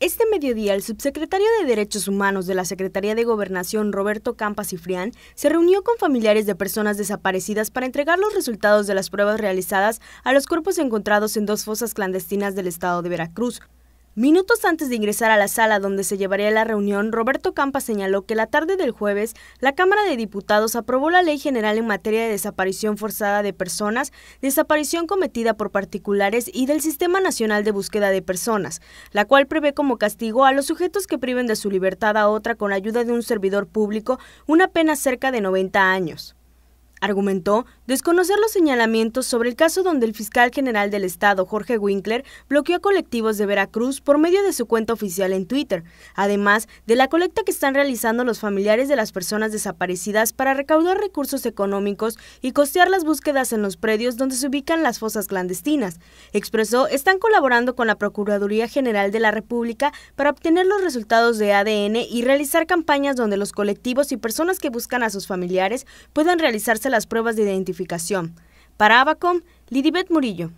Este mediodía, el subsecretario de Derechos Humanos de la Secretaría de Gobernación, Roberto Campas Frián, se reunió con familiares de personas desaparecidas para entregar los resultados de las pruebas realizadas a los cuerpos encontrados en dos fosas clandestinas del estado de Veracruz, Minutos antes de ingresar a la sala donde se llevaría la reunión, Roberto Campa señaló que la tarde del jueves, la Cámara de Diputados aprobó la Ley General en materia de desaparición forzada de personas, desaparición cometida por particulares y del Sistema Nacional de Búsqueda de Personas, la cual prevé como castigo a los sujetos que priven de su libertad a otra con ayuda de un servidor público una pena cerca de 90 años. Argumentó desconocer los señalamientos sobre el caso donde el fiscal general del Estado, Jorge Winkler, bloqueó colectivos de Veracruz por medio de su cuenta oficial en Twitter, además de la colecta que están realizando los familiares de las personas desaparecidas para recaudar recursos económicos y costear las búsquedas en los predios donde se ubican las fosas clandestinas. Expresó, están colaborando con la Procuraduría General de la República para obtener los resultados de ADN y realizar campañas donde los colectivos y personas que buscan a sus familiares puedan realizarse las pruebas de identificación. Para Abacom, Lidibet Murillo.